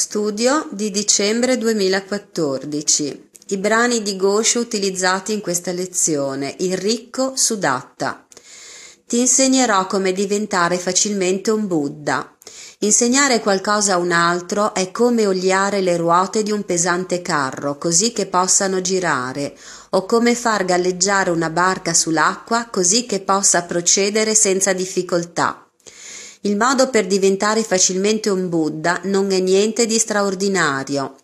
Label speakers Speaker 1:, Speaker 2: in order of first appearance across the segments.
Speaker 1: Studio di dicembre 2014. I brani di Goscio utilizzati in questa lezione. Il ricco Sudatta. Ti insegnerò come diventare facilmente un Buddha. Insegnare qualcosa a un altro è come oliare le ruote di un pesante carro così che possano girare, o come far galleggiare una barca sull'acqua così che possa procedere senza difficoltà. Il modo per diventare facilmente un Buddha non è niente di straordinario.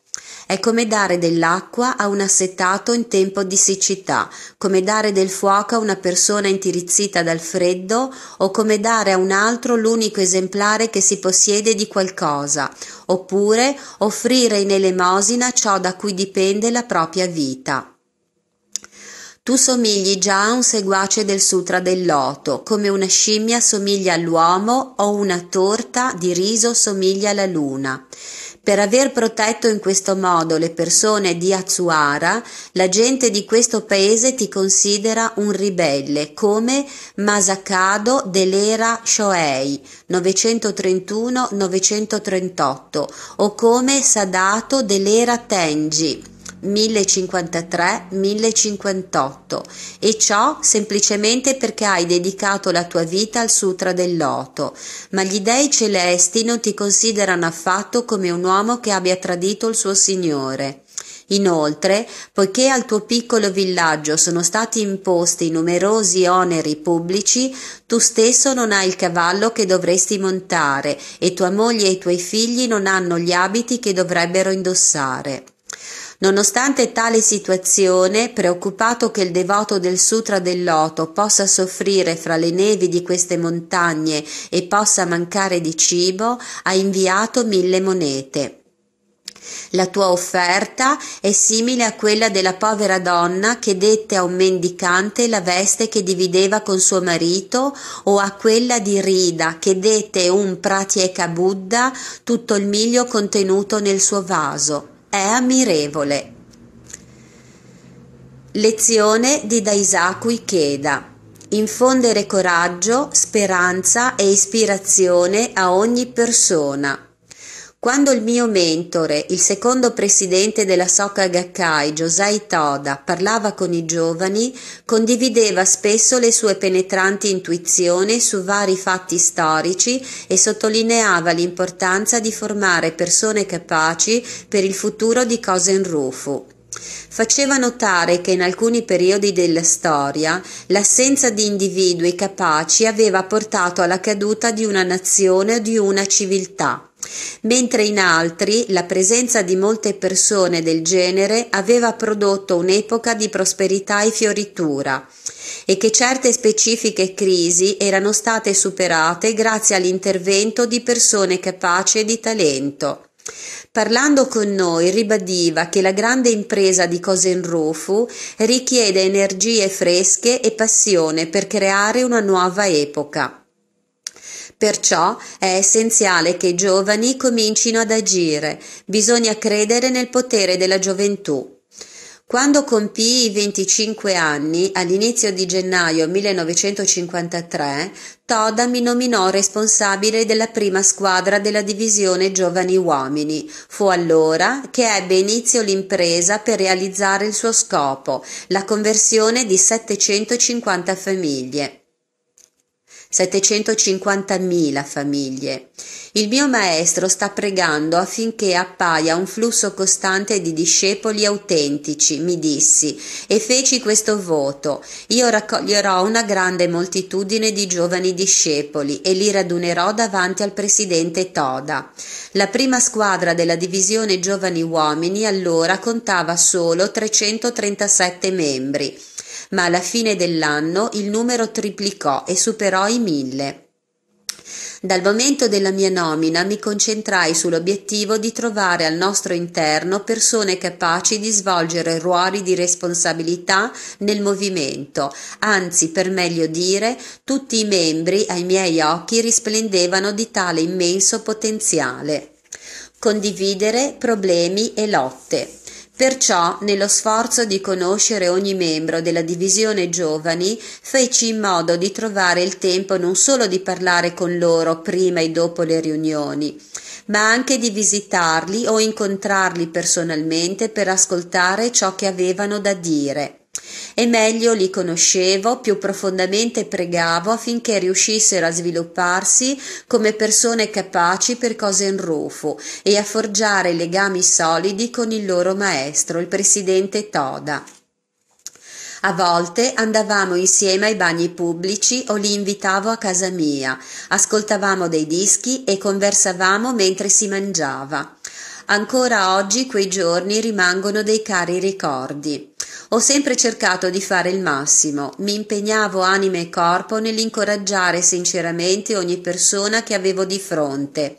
Speaker 1: È come dare dell'acqua a un assettato in tempo di siccità, come dare del fuoco a una persona intirizzita dal freddo o come dare a un altro l'unico esemplare che si possiede di qualcosa, oppure offrire in elemosina ciò da cui dipende la propria vita. Tu somigli già a un seguace del sutra del loto, come una scimmia somiglia all'uomo o una torta di riso somiglia alla luna. Per aver protetto in questo modo le persone di Azuara, la gente di questo paese ti considera un ribelle, come Masakado dell'era Shoei 931-938 o come Sadato dell'era Tenji 1053-1058 e ciò semplicemente perché hai dedicato la tua vita al Sutra del Loto, ma gli dei celesti non ti considerano affatto come un uomo che abbia tradito il suo Signore. Inoltre, poiché al tuo piccolo villaggio sono stati imposti numerosi oneri pubblici, tu stesso non hai il cavallo che dovresti montare e tua moglie e i tuoi figli non hanno gli abiti che dovrebbero indossare. Nonostante tale situazione, preoccupato che il devoto del Sutra del Loto possa soffrire fra le nevi di queste montagne e possa mancare di cibo, ha inviato mille monete. La tua offerta è simile a quella della povera donna che dette a un mendicante la veste che divideva con suo marito o a quella di Rida che dette un pratieka Buddha tutto il miglio contenuto nel suo vaso è ammirevole. Lezione di Daisaku Ikeda. Infondere coraggio, speranza e ispirazione a ogni persona. Quando il mio mentore, il secondo presidente della Soka Gakkai, Josai Toda, parlava con i giovani, condivideva spesso le sue penetranti intuizioni su vari fatti storici e sottolineava l'importanza di formare persone capaci per il futuro di Kosenrufu. Faceva notare che in alcuni periodi della storia l'assenza di individui capaci aveva portato alla caduta di una nazione o di una civiltà mentre in altri la presenza di molte persone del genere aveva prodotto un'epoca di prosperità e fioritura e che certe specifiche crisi erano state superate grazie all'intervento di persone capaci e di talento. Parlando con noi ribadiva che la grande impresa di Cosenrufu richiede energie fresche e passione per creare una nuova epoca. Perciò è essenziale che i giovani comincino ad agire, bisogna credere nel potere della gioventù. Quando compii i 25 anni, all'inizio di gennaio 1953, Toda mi nominò responsabile della prima squadra della divisione Giovani Uomini. Fu allora che ebbe inizio l'impresa per realizzare il suo scopo, la conversione di 750 famiglie. 750.000 famiglie. Il mio maestro sta pregando affinché appaia un flusso costante di discepoli autentici, mi dissi, e feci questo voto. Io raccoglierò una grande moltitudine di giovani discepoli e li radunerò davanti al presidente Toda. La prima squadra della divisione giovani uomini allora contava solo 337 membri ma alla fine dell'anno il numero triplicò e superò i mille. Dal momento della mia nomina mi concentrai sull'obiettivo di trovare al nostro interno persone capaci di svolgere ruoli di responsabilità nel movimento, anzi per meglio dire tutti i membri ai miei occhi risplendevano di tale immenso potenziale. Condividere problemi e lotte. Perciò, nello sforzo di conoscere ogni membro della divisione giovani, feci in modo di trovare il tempo non solo di parlare con loro prima e dopo le riunioni, ma anche di visitarli o incontrarli personalmente per ascoltare ciò che avevano da dire. E meglio li conoscevo, più profondamente pregavo affinché riuscissero a svilupparsi come persone capaci per cose in rufo e a forgiare legami solidi con il loro maestro, il presidente Toda. A volte andavamo insieme ai bagni pubblici o li invitavo a casa mia, ascoltavamo dei dischi e conversavamo mentre si mangiava. Ancora oggi quei giorni rimangono dei cari ricordi. Ho sempre cercato di fare il massimo, mi impegnavo anima e corpo nell'incoraggiare sinceramente ogni persona che avevo di fronte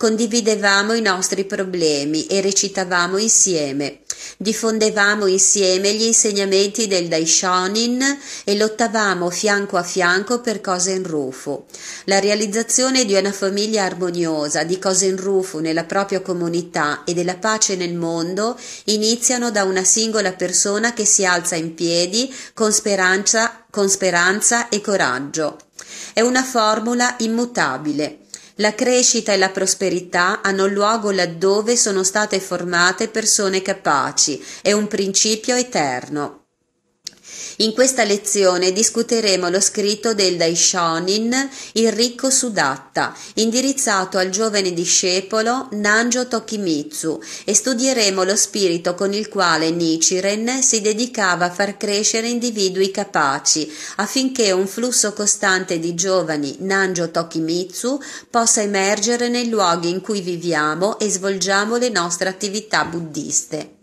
Speaker 1: condividevamo i nostri problemi e recitavamo insieme. Diffondevamo insieme gli insegnamenti del Daishonin e lottavamo fianco a fianco per in Rufu. La realizzazione di una famiglia armoniosa di in Rufu nella propria comunità e della pace nel mondo iniziano da una singola persona che si alza in piedi con speranza, con speranza e coraggio. È una formula immutabile. La crescita e la prosperità hanno luogo laddove sono state formate persone capaci, è un principio eterno. In questa lezione discuteremo lo scritto del Daishonin Il ricco Sudatta, indirizzato al giovane discepolo Nanjo Tokimitsu e studieremo lo spirito con il quale Nichiren si dedicava a far crescere individui capaci affinché un flusso costante di giovani Nanjo Tokimitsu possa emergere nei luoghi in cui viviamo e svolgiamo le nostre attività buddiste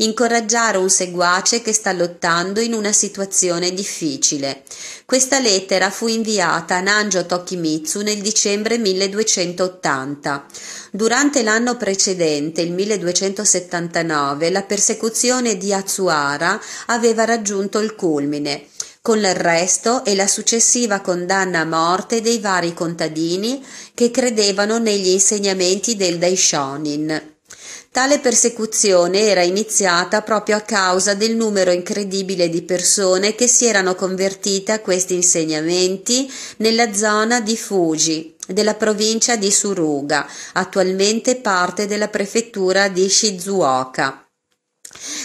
Speaker 1: incoraggiare un seguace che sta lottando in una situazione difficile. Questa lettera fu inviata a Nanjo Tokimitsu nel dicembre 1280. Durante l'anno precedente, il 1279, la persecuzione di Atsuhara aveva raggiunto il culmine con l'arresto e la successiva condanna a morte dei vari contadini che credevano negli insegnamenti del Daishonin. Tale persecuzione era iniziata proprio a causa del numero incredibile di persone che si erano convertite a questi insegnamenti nella zona di Fuji, della provincia di Suruga, attualmente parte della prefettura di Shizuoka.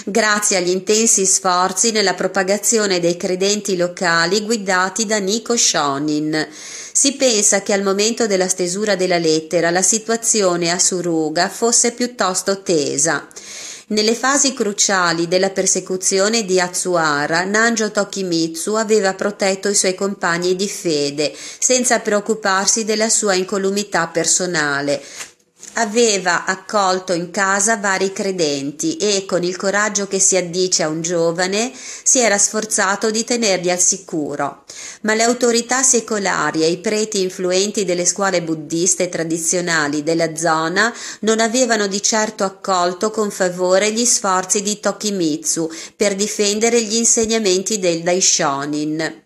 Speaker 1: Grazie agli intensi sforzi nella propagazione dei credenti locali guidati da Nico Shonin, si pensa che al momento della stesura della lettera la situazione a Suruga fosse piuttosto tesa. Nelle fasi cruciali della persecuzione di Atsuara, Nanjo Tokimitsu aveva protetto i suoi compagni di fede, senza preoccuparsi della sua incolumità personale. Aveva accolto in casa vari credenti e, con il coraggio che si addice a un giovane, si era sforzato di tenerli al sicuro. Ma le autorità secolari e i preti influenti delle scuole buddiste tradizionali della zona non avevano di certo accolto con favore gli sforzi di Tokimitsu per difendere gli insegnamenti del Daishonin.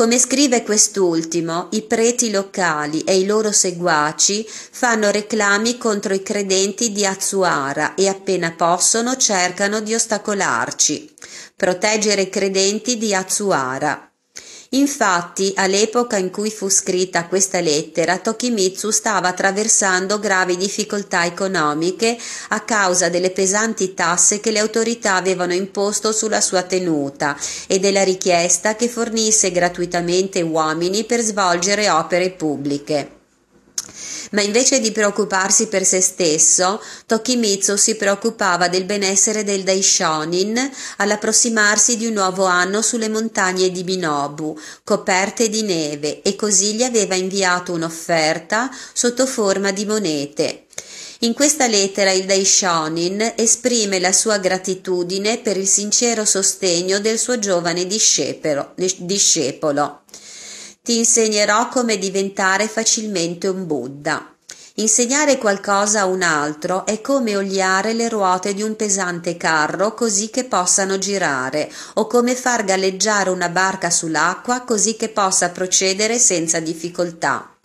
Speaker 1: Come scrive quest'ultimo, i preti locali e i loro seguaci fanno reclami contro i credenti di Azuara e appena possono cercano di ostacolarci. Proteggere i credenti di Azuara. Infatti, all'epoca in cui fu scritta questa lettera, Tokimitsu stava attraversando gravi difficoltà economiche a causa delle pesanti tasse che le autorità avevano imposto sulla sua tenuta e della richiesta che fornisse gratuitamente uomini per svolgere opere pubbliche. Ma invece di preoccuparsi per se stesso, Tokimitsu si preoccupava del benessere del Daishonin all'approssimarsi di un nuovo anno sulle montagne di Minobu, coperte di neve, e così gli aveva inviato un'offerta sotto forma di monete. In questa lettera il Daishonin esprime la sua gratitudine per il sincero sostegno del suo giovane discepolo. Ti insegnerò come diventare facilmente un Buddha. Insegnare qualcosa a un altro è come oliare le ruote di un pesante carro così che possano girare, o come far galleggiare una barca sull'acqua così che possa procedere senza difficoltà.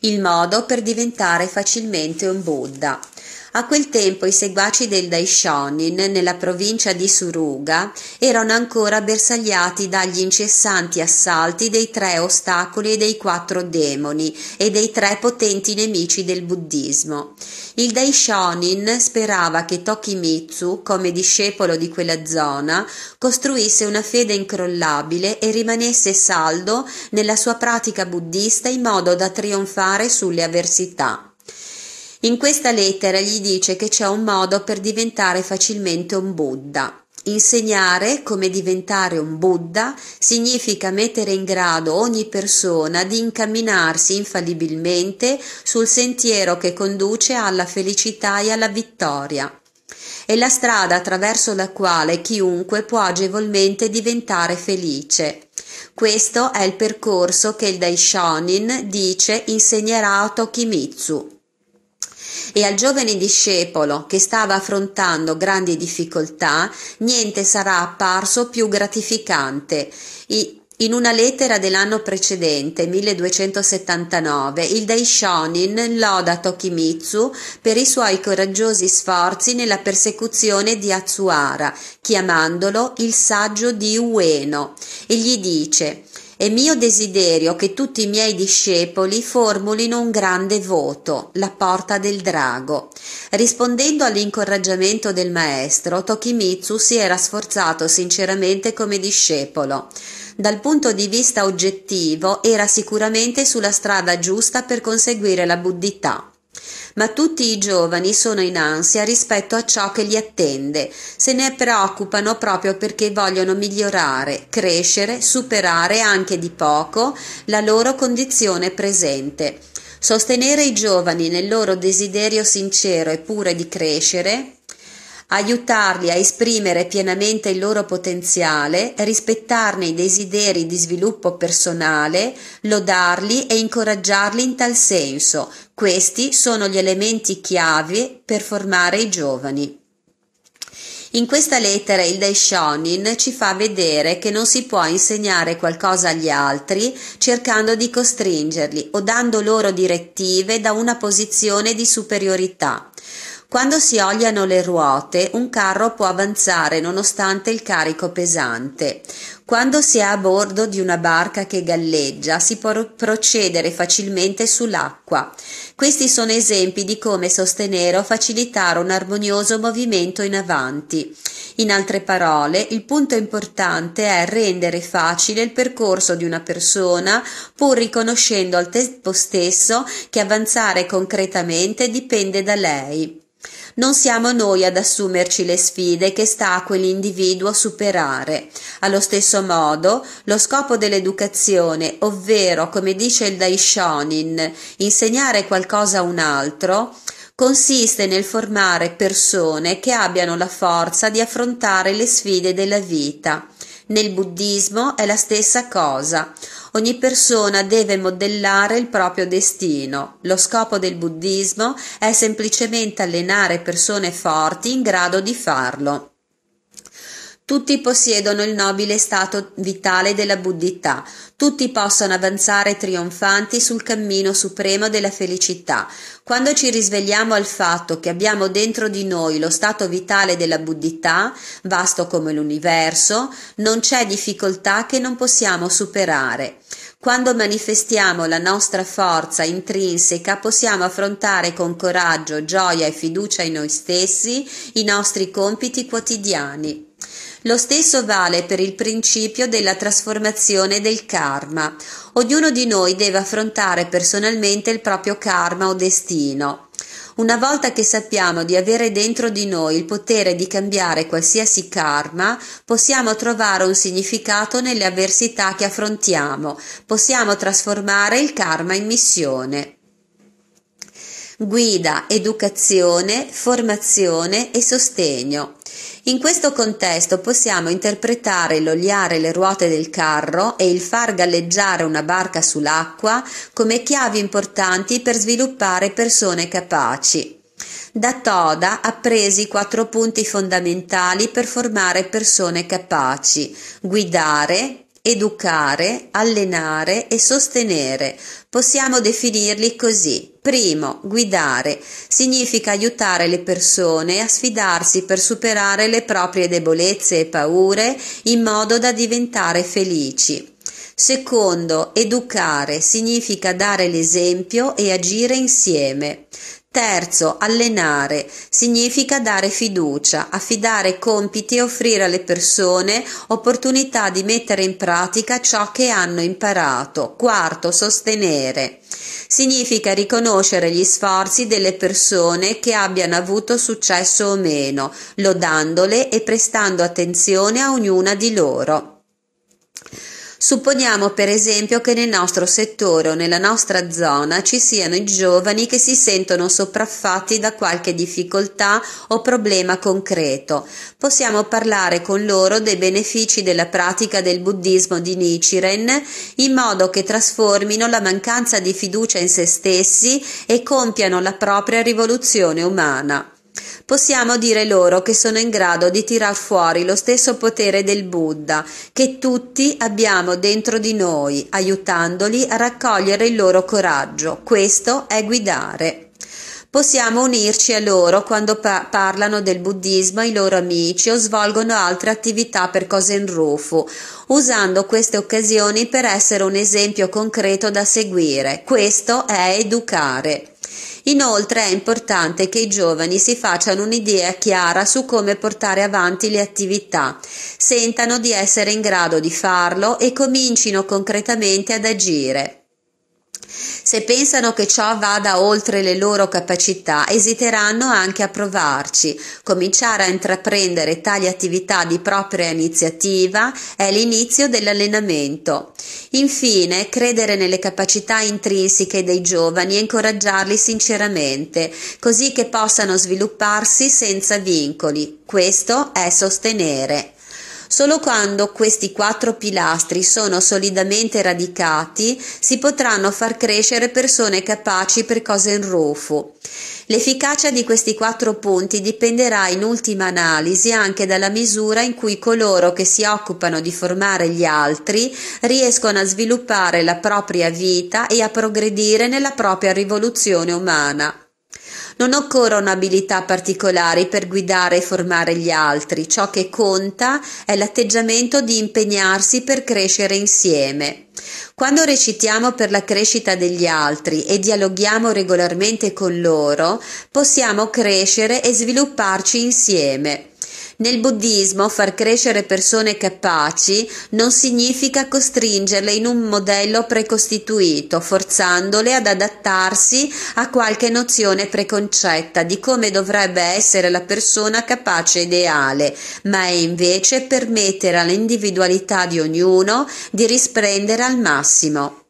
Speaker 1: Il modo per diventare facilmente un Buddha. A quel tempo i seguaci del Daishonin nella provincia di Suruga erano ancora bersagliati dagli incessanti assalti dei tre ostacoli e dei quattro demoni e dei tre potenti nemici del buddismo. Il Daishonin sperava che Tokimitsu, come discepolo di quella zona, costruisse una fede incrollabile e rimanesse saldo nella sua pratica buddista in modo da trionfare sulle avversità. In questa lettera gli dice che c'è un modo per diventare facilmente un Buddha. Insegnare come diventare un Buddha significa mettere in grado ogni persona di incamminarsi infallibilmente sul sentiero che conduce alla felicità e alla vittoria. È la strada attraverso la quale chiunque può agevolmente diventare felice. Questo è il percorso che il Daishonin dice insegnerà a Tokimitsu e al giovane discepolo che stava affrontando grandi difficoltà niente sarà apparso più gratificante. I, in una lettera dell'anno precedente, 1279, il Daishonin loda Tokimitsu per i suoi coraggiosi sforzi nella persecuzione di Atsuhara, chiamandolo il saggio di Ueno, e gli dice è mio desiderio che tutti i miei discepoli formulino un grande voto, la porta del drago. Rispondendo all'incoraggiamento del maestro, Tokimitsu si era sforzato sinceramente come discepolo. Dal punto di vista oggettivo era sicuramente sulla strada giusta per conseguire la buddhità. Ma tutti i giovani sono in ansia rispetto a ciò che li attende, se ne preoccupano proprio perché vogliono migliorare, crescere, superare anche di poco la loro condizione presente. Sostenere i giovani nel loro desiderio sincero e pure di crescere aiutarli a esprimere pienamente il loro potenziale, rispettarne i desideri di sviluppo personale, lodarli e incoraggiarli in tal senso. Questi sono gli elementi chiave per formare i giovani. In questa lettera il Daishonin ci fa vedere che non si può insegnare qualcosa agli altri cercando di costringerli o dando loro direttive da una posizione di superiorità. Quando si oliano le ruote, un carro può avanzare nonostante il carico pesante. Quando si è a bordo di una barca che galleggia, si può procedere facilmente sull'acqua. Questi sono esempi di come sostenere o facilitare un armonioso movimento in avanti. In altre parole, il punto importante è rendere facile il percorso di una persona, pur riconoscendo al tempo stesso che avanzare concretamente dipende da lei. Non siamo noi ad assumerci le sfide che sta a quell'individuo superare. Allo stesso modo, lo scopo dell'educazione, ovvero, come dice il Daishonin, insegnare qualcosa a un altro, consiste nel formare persone che abbiano la forza di affrontare le sfide della vita. Nel buddismo è la stessa cosa. Ogni persona deve modellare il proprio destino. Lo scopo del buddismo è semplicemente allenare persone forti in grado di farlo. Tutti possiedono il nobile stato vitale della buddhità, tutti possono avanzare trionfanti sul cammino supremo della felicità. Quando ci risvegliamo al fatto che abbiamo dentro di noi lo stato vitale della buddhità, vasto come l'universo, non c'è difficoltà che non possiamo superare. Quando manifestiamo la nostra forza intrinseca possiamo affrontare con coraggio, gioia e fiducia in noi stessi i nostri compiti quotidiani. Lo stesso vale per il principio della trasformazione del karma. Ognuno di noi deve affrontare personalmente il proprio karma o destino. Una volta che sappiamo di avere dentro di noi il potere di cambiare qualsiasi karma, possiamo trovare un significato nelle avversità che affrontiamo, possiamo trasformare il karma in missione. Guida, educazione, formazione e sostegno. In questo contesto possiamo interpretare l'oliare le ruote del carro e il far galleggiare una barca sull'acqua come chiavi importanti per sviluppare persone capaci. Da Toda appresi quattro punti fondamentali per formare persone capaci: guidare, educare, allenare e sostenere. Possiamo definirli così. Primo, guidare. Significa aiutare le persone a sfidarsi per superare le proprie debolezze e paure in modo da diventare felici. Secondo, educare significa dare l'esempio e agire insieme. Terzo, allenare significa dare fiducia, affidare compiti e offrire alle persone opportunità di mettere in pratica ciò che hanno imparato. Quarto, sostenere significa riconoscere gli sforzi delle persone che abbiano avuto successo o meno, lodandole e prestando attenzione a ognuna di loro. Supponiamo per esempio che nel nostro settore o nella nostra zona ci siano i giovani che si sentono sopraffatti da qualche difficoltà o problema concreto. Possiamo parlare con loro dei benefici della pratica del buddismo di Nichiren in modo che trasformino la mancanza di fiducia in se stessi e compiano la propria rivoluzione umana possiamo dire loro che sono in grado di tirar fuori lo stesso potere del Buddha che tutti abbiamo dentro di noi, aiutandoli a raccogliere il loro coraggio. Questo è guidare. Possiamo unirci a loro quando pa- parlano del buddismo ai loro amici o svolgono altre attività per Kosen Rufu, usando queste occasioni per essere un esempio concreto da seguire. Questo è educare. Inoltre è importante che i giovani si facciano un'idea chiara su come portare avanti le attività, sentano di essere in grado di farlo e comincino concretamente ad agire. Se pensano che ciò vada oltre le loro capacità, esiteranno anche a provarci. Cominciare a intraprendere tali attività di propria iniziativa è l'inizio dell'allenamento. Infine, credere nelle capacità intrinseche dei giovani e incoraggiarli sinceramente, così che possano svilupparsi senza vincoli. Questo è sostenere. Solo quando questi quattro pilastri sono solidamente radicati si potranno far crescere persone capaci per cose in rufo. L'efficacia di questi quattro punti dipenderà in ultima analisi anche dalla misura in cui coloro che si occupano di formare gli altri riescono a sviluppare la propria vita e a progredire nella propria rivoluzione umana. Non occorrono abilità particolari per guidare e formare gli altri, ciò che conta è l'atteggiamento di impegnarsi per crescere insieme. Quando recitiamo per la crescita degli altri e dialoghiamo regolarmente con loro, possiamo crescere e svilupparci insieme. Nel buddismo far crescere persone capaci non significa costringerle in un modello precostituito, forzandole ad adattarsi a qualche nozione preconcetta di come dovrebbe essere la persona capace ideale, ma è invece permettere all'individualità di ognuno di risprendere al massimo.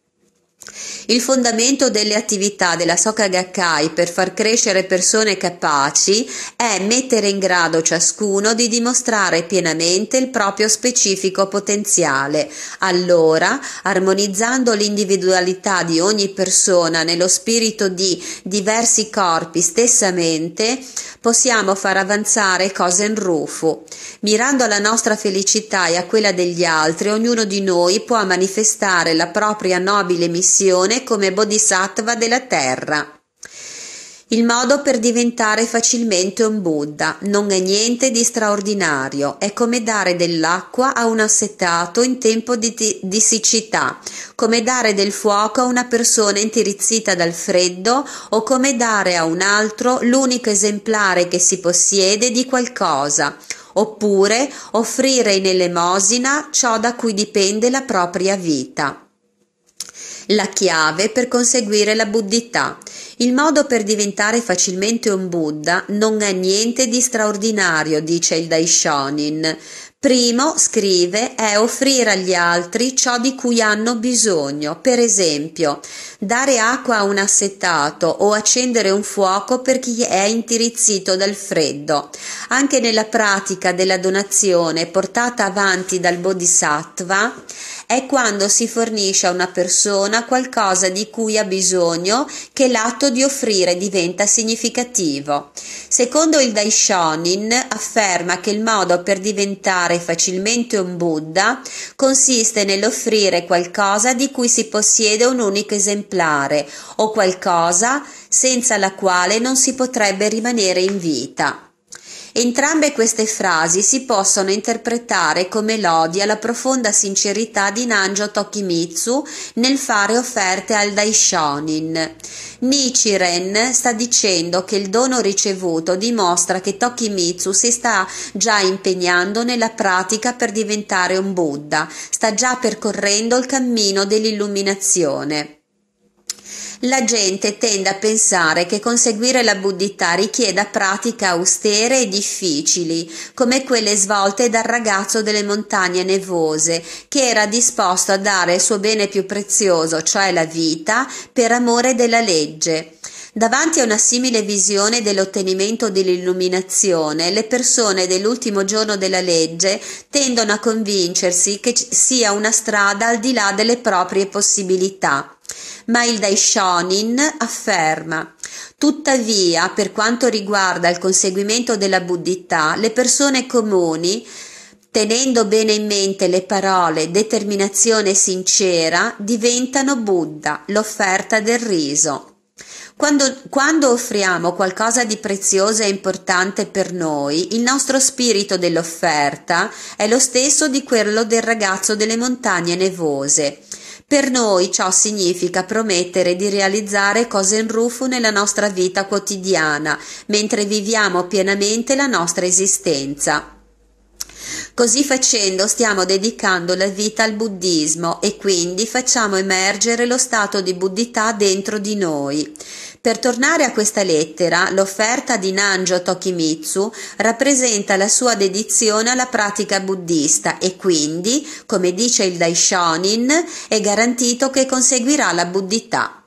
Speaker 1: Il fondamento delle attività della Soka Gakkai per far crescere persone capaci è mettere in grado ciascuno di dimostrare pienamente il proprio specifico potenziale. Allora, armonizzando l'individualità di ogni persona nello spirito di diversi corpi stessamente, possiamo far avanzare cose in rufo. Mirando alla nostra felicità e a quella degli altri, ognuno di noi può manifestare la propria nobile missione come bodhisattva della terra. Il modo per diventare facilmente un Buddha non è niente di straordinario, è come dare dell'acqua a un assetato in tempo di, di siccità, come dare del fuoco a una persona intirizzita dal freddo o come dare a un altro l'unico esemplare che si possiede di qualcosa, oppure offrire in elemosina ciò da cui dipende la propria vita. La chiave per conseguire la buddhità. Il modo per diventare facilmente un Buddha non è niente di straordinario, dice il Daishonin. Primo, scrive, è offrire agli altri ciò di cui hanno bisogno, per esempio dare acqua a un assettato o accendere un fuoco per chi è intirizzito dal freddo. Anche nella pratica della donazione portata avanti dal Bodhisattva, è quando si fornisce a una persona qualcosa di cui ha bisogno che l'atto di offrire diventa significativo. Secondo il Daishonin afferma che il modo per diventare facilmente un Buddha consiste nell'offrire qualcosa di cui si possiede un unico esemplare o qualcosa senza la quale non si potrebbe rimanere in vita. Entrambe queste frasi si possono interpretare come lodi alla profonda sincerità di Nanjo Tokimitsu nel fare offerte al Daishonin. Nichiren sta dicendo che il dono ricevuto dimostra che Tokimitsu si sta già impegnando nella pratica per diventare un Buddha, sta già percorrendo il cammino dell'illuminazione la gente tende a pensare che conseguire la buddhità richieda pratiche austere e difficili, come quelle svolte dal ragazzo delle montagne nevose, che era disposto a dare il suo bene più prezioso, cioè la vita, per amore della legge. Davanti a una simile visione dell'ottenimento dell'illuminazione, le persone dell'ultimo giorno della legge tendono a convincersi che sia una strada al di là delle proprie possibilità ma il Daishonin afferma Tuttavia, per quanto riguarda il conseguimento della buddhità, le persone comuni tenendo bene in mente le parole determinazione sincera, diventano Buddha, l'offerta del riso. Quando, quando, offriamo qualcosa di prezioso e importante per noi, il nostro spirito dell'offerta è lo stesso di quello del ragazzo delle montagne nevose. Per noi ciò significa promettere di realizzare cose in ruffo nella nostra vita quotidiana, mentre viviamo pienamente la nostra esistenza. Così facendo stiamo dedicando la vita al buddismo e quindi facciamo emergere lo stato di buddità dentro di noi. Per tornare a questa lettera, l'offerta di Nanjo Tokimitsu rappresenta la sua dedizione alla pratica buddista e quindi, come dice il Daishonin, è garantito che conseguirà la buddhità.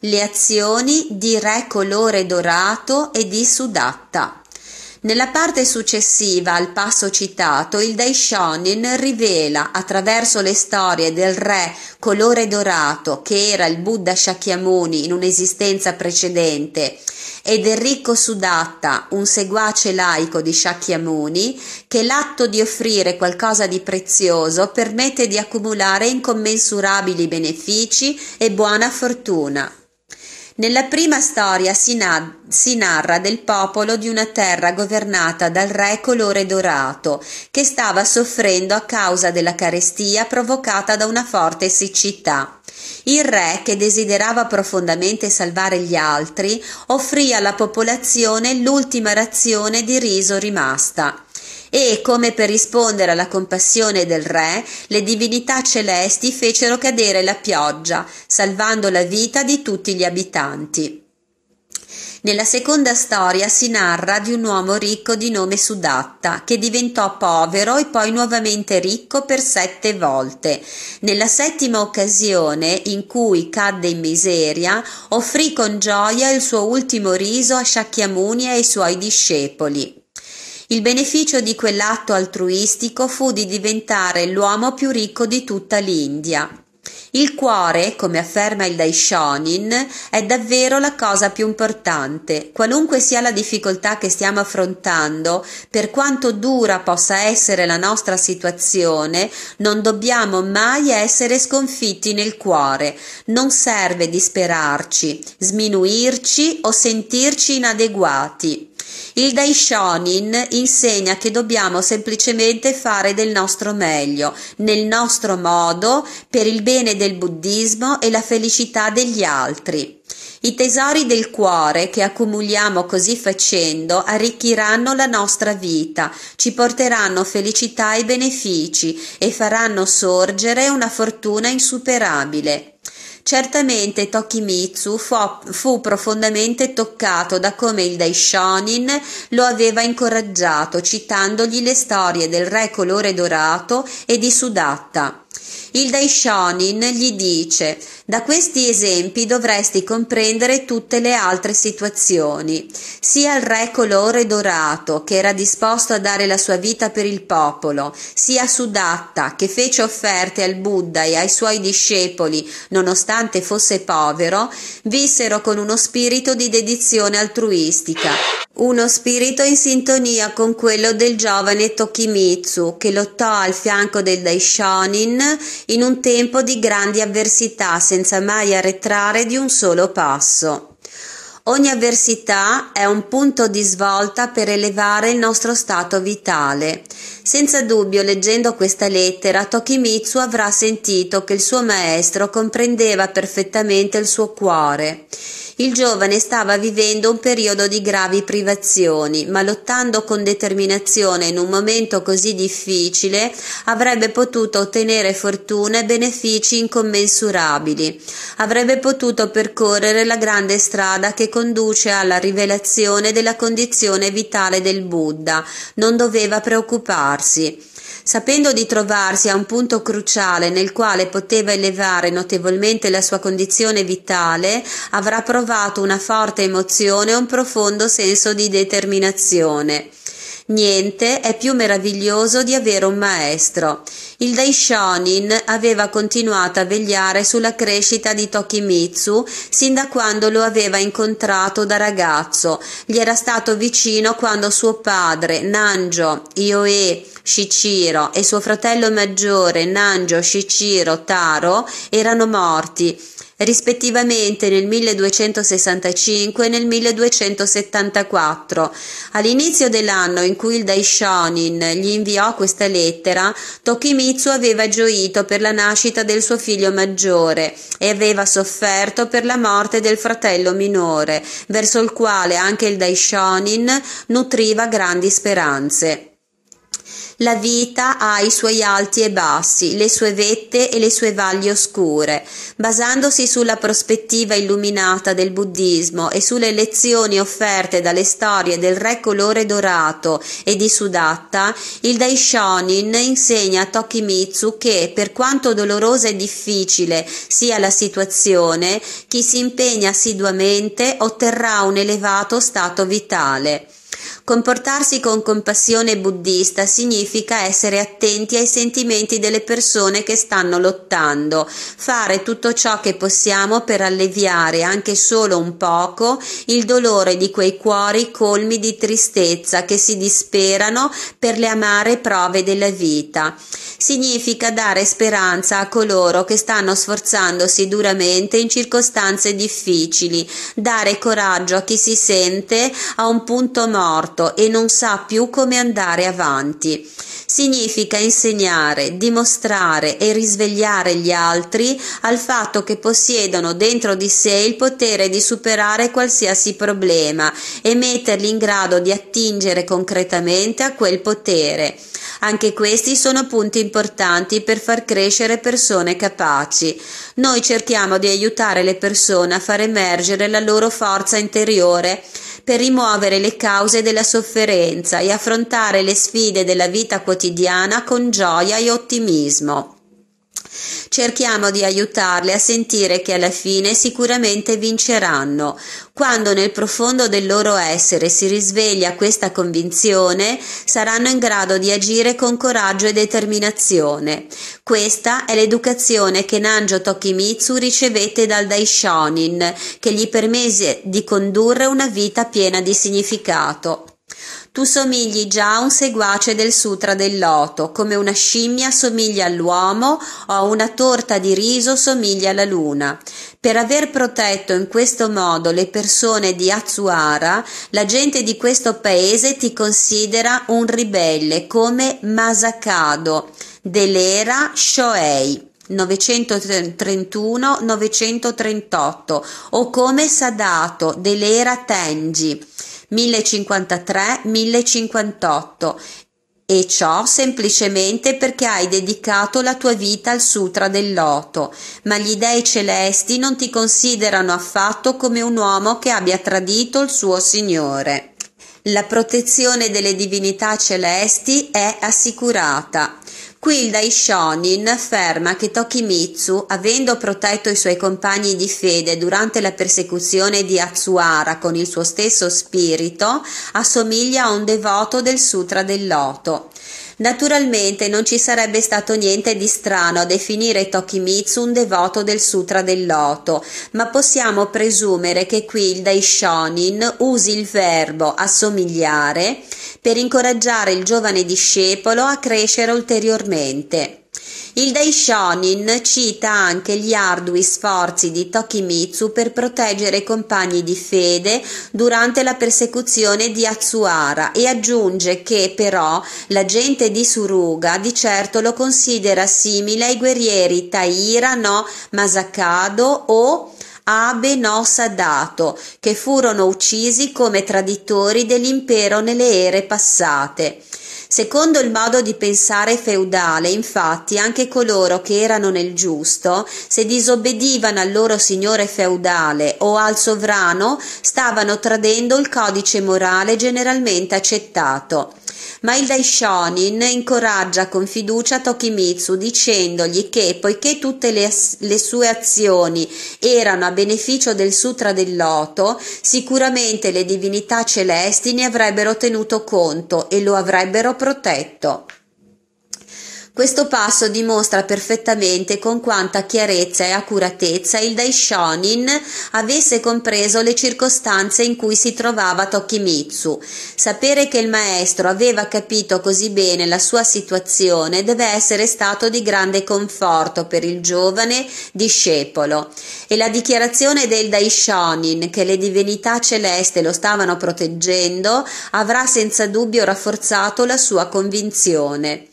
Speaker 1: Le azioni di re colore dorato e di sudatta. Nella parte successiva al passo citato, il Daishonin rivela, attraverso le storie del re colore dorato, che era il Buddha Shakyamuni in un'esistenza precedente, e del ricco Sudatta, un seguace laico di Shakyamuni, che l'atto di offrire qualcosa di prezioso permette di accumulare incommensurabili benefici e buona fortuna. Nella prima storia si, na- si, narra del popolo di una terra governata dal re colore dorato, che stava soffrendo a causa della carestia provocata da una forte siccità. Il re, che desiderava profondamente salvare gli altri, offrì alla popolazione l'ultima razione di riso rimasta. E, come per rispondere alla compassione del re, le divinità celesti fecero cadere la pioggia, salvando la vita di tutti gli abitanti. Nella seconda storia si narra di un uomo ricco di nome Sudatta, che diventò povero e poi nuovamente ricco per sette volte. Nella settima occasione, in cui cadde in miseria, offrì con gioia il suo ultimo riso a Shakyamuni e ai suoi discepoli. Il beneficio di quell'atto altruistico fu di diventare l'uomo più ricco di tutta l'India. Il cuore, come afferma il Daishonin, è davvero la cosa più importante. Qualunque sia la difficoltà che stiamo affrontando, per quanto dura possa essere la nostra situazione, non dobbiamo mai essere sconfitti nel cuore. Non serve disperarci, sminuirci o sentirci inadeguati. Il Daishonin insegna che dobbiamo semplicemente fare del nostro meglio, nel nostro modo, per il bene del buddismo e la felicità degli altri. I tesori del cuore che accumuliamo così facendo arricchiranno la nostra vita, ci porteranno felicità e benefici e faranno sorgere una fortuna insuperabile. Certamente Tokimitsu fu, fu profondamente toccato da come il Daishonin lo aveva incoraggiato citandogli le storie del re colore dorato e di Sudatta. Il Daishonin gli dice da questi esempi dovresti comprendere tutte le altre situazioni. Sia il re colore dorato, che era disposto a dare la sua vita per il popolo, sia Sudatta, che fece offerte al Buddha e ai suoi discepoli, nonostante fosse povero, vissero con uno spirito di dedizione altruistica, uno spirito in sintonia con quello del giovane Tokimitsu, che lottò al fianco del Daishonin in un tempo di grandi avversità senza senza mai arretrare di un solo passo. Ogni avversità è un punto di svolta per elevare il nostro stato vitale. Senza dubbio, leggendo questa lettera, Tokimitsu avrà sentito che il suo maestro comprendeva perfettamente il suo cuore. Il giovane stava vivendo un periodo di gravi privazioni, ma lottando con determinazione in un momento così difficile avrebbe potuto ottenere fortuna e benefici incommensurabili. Avrebbe potuto percorrere la grande strada che conduce alla rivelazione della condizione vitale del Buddha. Non doveva preoccuparsi rilassarsi. Sapendo di trovarsi a un punto cruciale nel quale poteva elevare notevolmente la sua condizione vitale, avrà provato una forte emozione e un profondo senso di determinazione. Niente è più meraviglioso di avere un maestro. Il Daishonin aveva continuato a vegliare sulla crescita di Tokimitsu sin da quando lo aveva incontrato da ragazzo. Gli era stato vicino quando suo padre, Nanjo, Ioe, Shichiro, e suo fratello maggiore, Nanjo, Shichiro Taro, erano morti rispettivamente nel 1265 e nel 1274. All'inizio dell'anno in cui il Daishonin gli inviò questa lettera, Tokimitsu aveva gioito per la nascita del suo figlio maggiore e aveva sofferto per la morte del fratello minore, verso il quale anche il Daishonin nutriva grandi speranze. La vita ha i suoi alti e bassi, le sue vette e le sue valli oscure. Basandosi sulla prospettiva illuminata del buddismo e sulle lezioni offerte dalle storie del re colore dorato e di Sudatta, il Daishonin insegna a Tokimitsu che, per quanto dolorosa e difficile sia la situazione, chi si impegna assiduamente otterrà un elevato stato vitale. Comportarsi con compassione buddista significa essere attenti ai sentimenti delle persone che stanno lottando, fare tutto ciò che possiamo per alleviare anche solo un poco il dolore di quei cuori colmi di tristezza che si disperano per le amare prove della vita significa dare speranza a coloro che stanno sforzandosi duramente in circostanze difficili, dare coraggio a chi si sente a un punto morto e non sa più come andare avanti. Significa insegnare, dimostrare e risvegliare gli altri al fatto che possiedono dentro di sé il potere di superare qualsiasi problema e metterli in grado di attingere concretamente a quel potere. Anche questi sono punti importanti per far crescere persone capaci. Noi cerchiamo di aiutare le persone a far emergere la loro forza interiore per rimuovere le cause della sofferenza e affrontare le sfide della vita quotidiana con gioia e ottimismo. Cerchiamo di aiutarle a sentire che alla fine sicuramente vinceranno. Quando nel profondo del loro essere si risveglia questa convinzione, saranno in grado di agire con coraggio e determinazione. Questa è l'educazione che Nanjo Tokimitsu ricevette dal Daishonin, che gli permise di condurre una vita piena di significato. Tu somigli già a un seguace del Sutra del Loto, come una scimmia somiglia all'uomo o una torta di riso somiglia alla luna. Per aver protetto in questo modo le persone di Azuara, la gente di questo paese ti considera un ribelle come Masakado dell'era Shoei. 931-938 o come Sadato dell'era Tenji 1053-1058 e ciò semplicemente perché hai dedicato la tua vita al Sutra del Loto, ma gli dei celesti non ti considerano affatto come un uomo che abbia tradito il suo Signore. La protezione delle divinità celesti è assicurata Qui il Dai Shonin afferma che Tokimitsu, avendo protetto i suoi compagni di fede durante la persecuzione di Atsuara con il suo stesso spirito, assomiglia a un devoto del Sutra del Loto. Naturalmente non ci sarebbe stato niente di strano a definire Tokimitsu un devoto del Sutra del Loto, ma possiamo presumere che qui il Daishonin usi il verbo assomigliare per incoraggiare il giovane discepolo a crescere ulteriormente. Il Daishonin cita anche gli ardui sforzi di Tokimitsu per proteggere i compagni di fede durante la persecuzione di Atsuhara e aggiunge che però la gente di Suruga di certo lo considera simile ai guerrieri Taira no Masakado o Abe no Sadato, che furono uccisi come traditori dell'impero nelle ere passate. Secondo il modo di pensare feudale, infatti, anche coloro che erano nel giusto, se disobbedivano al loro signore feudale o al sovrano, stavano tradendo il codice morale generalmente accettato. Ma il Daishonin incoraggia con fiducia Tokimitsu dicendogli che, poiché tutte le, le sue azioni erano a beneficio del Sutra del Loto, sicuramente le divinità celesti ne avrebbero tenuto conto e lo avrebbero protetto. Questo passo dimostra perfettamente con quanta chiarezza e accuratezza il Daishonin avesse compreso le circostanze in cui si trovava Tokimitsu. Sapere che il maestro aveva capito così bene la sua situazione deve essere stato di grande conforto per il giovane discepolo e la dichiarazione del Daishonin che le divinità celeste lo stavano proteggendo avrà senza dubbio rafforzato la sua convinzione.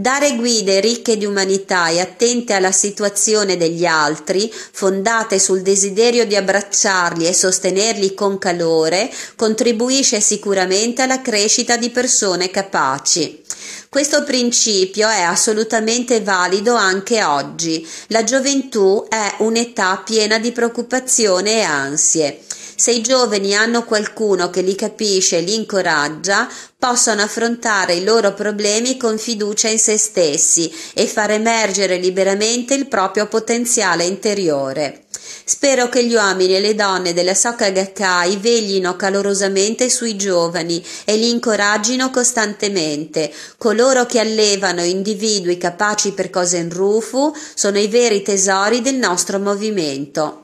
Speaker 1: Dare guide ricche di umanità e attente alla situazione degli altri, fondate sul desiderio di abbracciarli e sostenerli con calore, contribuisce sicuramente alla crescita di persone capaci. Questo principio è assolutamente valido anche oggi. La gioventù è un'età piena di preoccupazione e ansie. Se i giovani hanno qualcuno che li capisce e li incoraggia, possono affrontare i loro problemi con fiducia in se stessi e far emergere liberamente il proprio potenziale interiore. Spero che gli uomini e le donne della Soka Gakkai veglino calorosamente sui giovani e li incoraggino costantemente. Coloro che allevano individui capaci per cose in rufu sono i veri tesori del nostro movimento.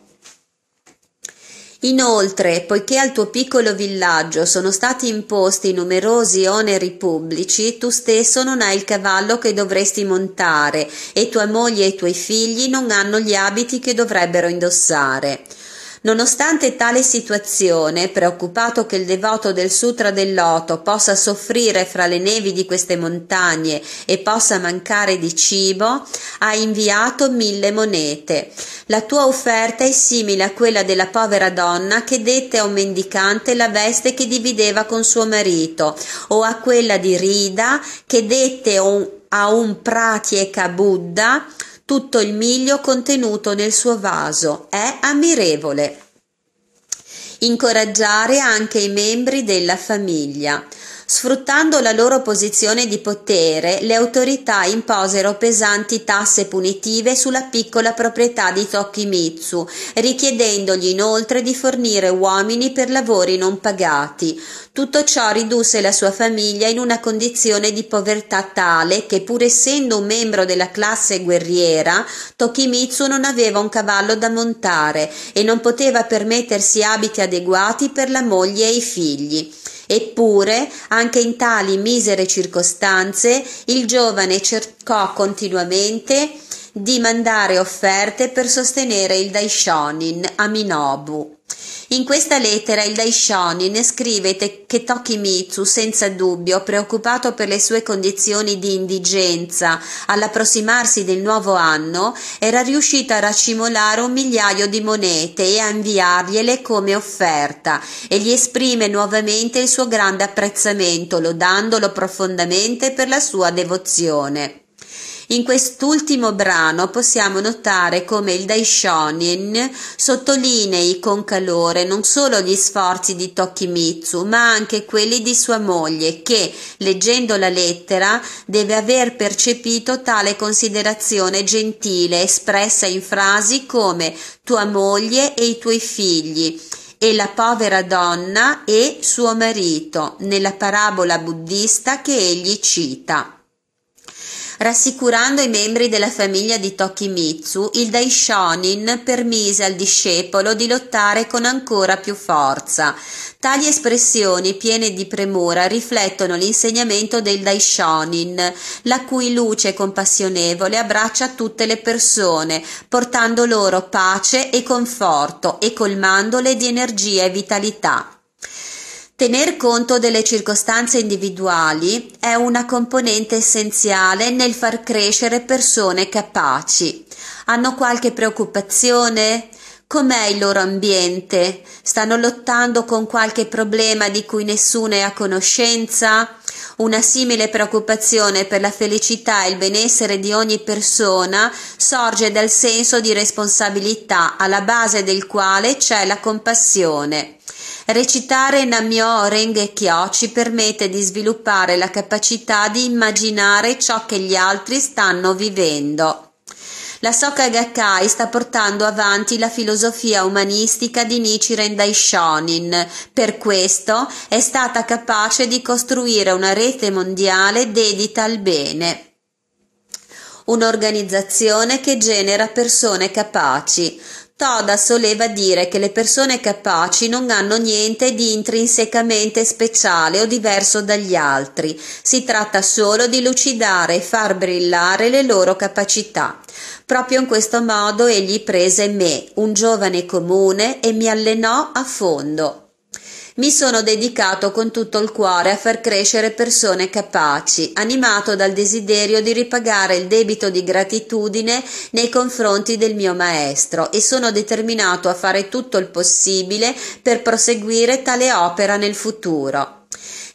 Speaker 1: Inoltre, poiché al tuo piccolo villaggio sono stati imposti numerosi oneri pubblici, tu stesso non hai il cavallo che dovresti montare e tua moglie e i tuoi figli non hanno gli abiti che dovrebbero indossare. Nonostante tale situazione, preoccupato che il devoto del Sutra del Loto possa soffrire fra le nevi di queste montagne e possa mancare di cibo, ha inviato mille monete. La tua offerta è simile a quella della povera donna che dette a un mendicante la veste che divideva con suo marito, o a quella di Rida che dette un, a un pratieka Buddha tutto il miglio contenuto nel suo vaso, è ammirevole. Incoraggiare anche i membri della famiglia. Sfruttando la loro posizione di potere, le autorità imposero pesanti tasse punitive sulla piccola proprietà di Tokimitsu, richiedendogli inoltre di fornire uomini per lavori non pagati. Tutto ciò ridusse la sua famiglia in una condizione di povertà tale che, pur essendo un membro della classe guerriera, Tokimitsu non aveva un cavallo da montare e non poteva permettersi abiti adeguati per la moglie e i figli. Eppure, anche in tali misere circostanze, il giovane cercò continuamente di mandare offerte per sostenere il Daishonin a Minobu. In questa lettera il Daishonin scrive che Tokimitsu, senza dubbio, preoccupato per le sue condizioni di indigenza all'approssimarsi del nuovo anno, era riuscito a racimolare un migliaio di monete e a inviargliele come offerta e gli esprime nuovamente il suo grande apprezzamento, lodandolo profondamente per la sua devozione. In quest'ultimo brano possiamo notare come il Daishonin sottolinei con calore non solo gli sforzi di Tokimitsu, ma anche quelli di sua moglie, che, leggendo la lettera, deve aver percepito tale considerazione gentile espressa in frasi come tua moglie e i tuoi figli e la povera donna e suo marito nella parabola buddista che egli cita. Rassicurando i membri della famiglia di Tokimitsu, il Daishonin permise al discepolo di lottare con ancora più forza. Tali espressioni piene di premura riflettono l'insegnamento del Daishonin, la cui luce compassionevole abbraccia tutte le persone, portando loro pace e conforto e colmandole di energia e vitalità. Tener conto delle circostanze individuali è una componente essenziale nel far crescere persone capaci. Hanno qualche preoccupazione? Com'è il loro ambiente? Stanno lottando con qualche problema di cui nessuno è a conoscenza? Una simile preoccupazione per la felicità e il benessere di ogni persona sorge dal senso di responsabilità alla base del quale c'è la compassione. Recitare Namyo Rengekyo ci permette di sviluppare la capacità di immaginare ciò che gli altri stanno vivendo. La Soka Gakkai sta portando avanti la filosofia umanistica di Nichiren Daishonin. Per questo è stata capace di costruire una rete mondiale dedita al bene. Un'organizzazione che genera persone capaci. Toda soleva dire che le persone capaci non hanno niente di intrinsecamente speciale o diverso dagli altri, si tratta solo di lucidare e far brillare le loro capacità. Proprio in questo modo egli prese me, un giovane comune, e mi allenò a fondo. Mi sono dedicato con tutto il cuore a far crescere persone capaci, animato dal desiderio di ripagare il debito di gratitudine nei confronti del mio maestro e sono determinato a fare tutto il possibile per proseguire tale opera nel futuro.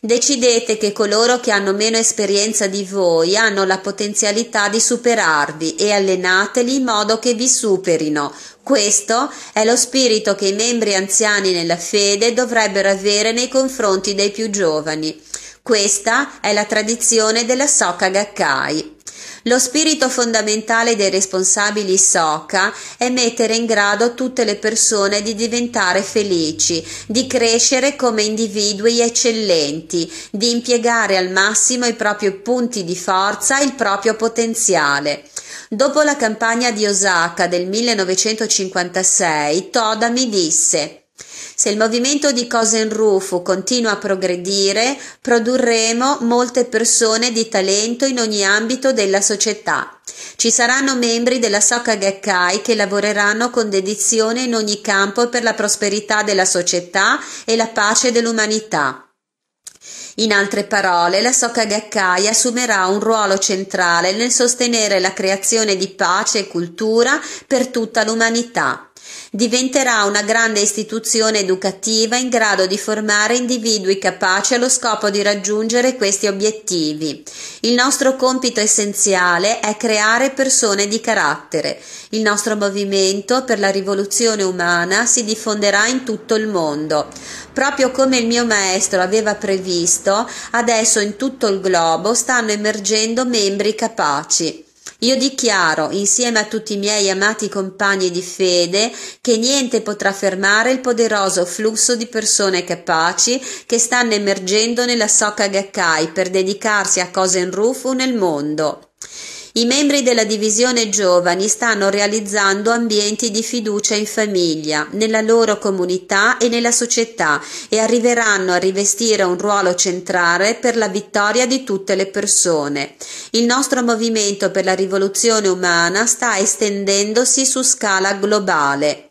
Speaker 1: Decidete che coloro che hanno meno esperienza di voi hanno la potenzialità di superarvi e allenateli in modo che vi superino. Questo è lo spirito che i membri anziani nella fede dovrebbero avere nei confronti dei più giovani. Questa è la tradizione della Soka Gakkai. Lo spirito fondamentale dei responsabili SOCA è mettere in grado tutte le persone di diventare felici, di crescere come individui eccellenti, di impiegare al massimo i propri punti di forza e il proprio potenziale. Dopo la campagna di Osaka del 1956, Toda mi disse se il movimento di Cosenrufu continua a progredire, produrremo molte persone di talento in ogni ambito della società. Ci saranno membri della Soka Gakkai che lavoreranno con dedizione in ogni campo per la prosperità della società e la pace dell'umanità. In altre parole, la Soka Gakkai assumerà un ruolo centrale nel sostenere la creazione di pace e cultura per tutta l'umanità. Diventerà una grande istituzione educativa in grado di formare individui capaci allo scopo di raggiungere questi obiettivi. Il nostro compito essenziale è creare persone di carattere. Il nostro movimento per la rivoluzione umana si diffonderà in tutto il mondo. Proprio come il mio maestro aveva previsto, adesso in tutto il globo stanno emergendo membri capaci. Io dichiaro, insieme a tutti i miei amati compagni di fede, che niente potrà fermare il poderoso flusso di persone capaci che stanno emergendo nella Soka Gakkai per dedicarsi a cose in Rufu nel mondo. I membri della divisione giovani stanno realizzando ambienti di fiducia in famiglia, nella loro comunità e nella società e arriveranno a rivestire un ruolo centrale per la vittoria di tutte le persone. Il nostro movimento per la rivoluzione umana sta estendendosi su scala globale.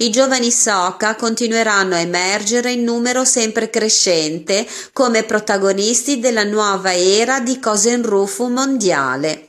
Speaker 1: I giovani soca continueranno a emergere in numero sempre crescente come protagonisti della nuova era di Cosenrufu mondiale.